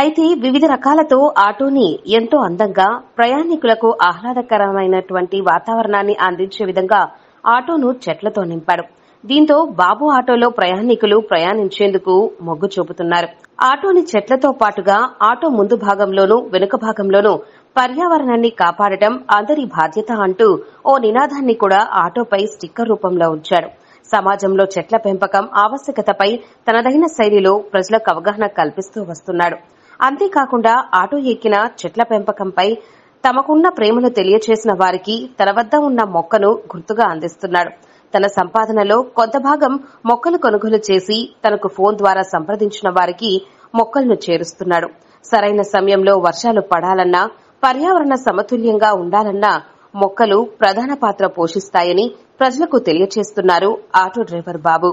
అయితే వివిధ రకాలతో ఆటోని ఎంతో అందంగా ప్రయాణికులకు ఆహ్లాదకరమైనటువంటి వాతావరణాన్ని అందించే విధంగా ఆటోను చెట్లతో నింపాడు దీంతో బాబు ఆటోలో ప్రయాణికులు ప్రయాణించేందుకు మొగ్గు చూపుతున్నారు ఆటోని చెట్లతో పాటుగా ఆటో ముందు భాగంలోనూ వెనుక భాగంలోనూ పర్యావరణాన్ని కాపాడటం అందరి బాధ్యత అంటూ ఓ నినాదాన్ని కూడా ఆటోపై స్టిక్కర్ రూపంలో ఉంచాడు సమాజంలో చెట్ల పెంపకం ఆవశ్యకతపై తనదైన శైలిలో ప్రజలకు అవగాహన కల్పిస్తూ వస్తున్నాడు అంతేకాకుండా ఆటో ఎక్కిన చెట్ల పెంపకంపై తమకున్న ప్రేమను తెలియచేసిన వారికి తన వద్ద ఉన్న మొక్కను గుర్తుగా అందిస్తున్నాడు తన సంపాదనలో కొంత భాగం మొక్కలు కొనుగోలు చేసి తనకు ఫోన్ ద్వారా సంప్రదించిన వారికి మొక్కలను చేరుస్తున్నాడు సరైన సమయంలో వర్షాలు పడాలన్నా పర్యావరణ సమతుల్యంగా ఉండాలన్నా మొక్కలు ప్రధాన పాత్ర పోషిస్తాయని ప్రజలకు తెలియచేస్తున్నారు ఆటో డ్రైవర్ బాబు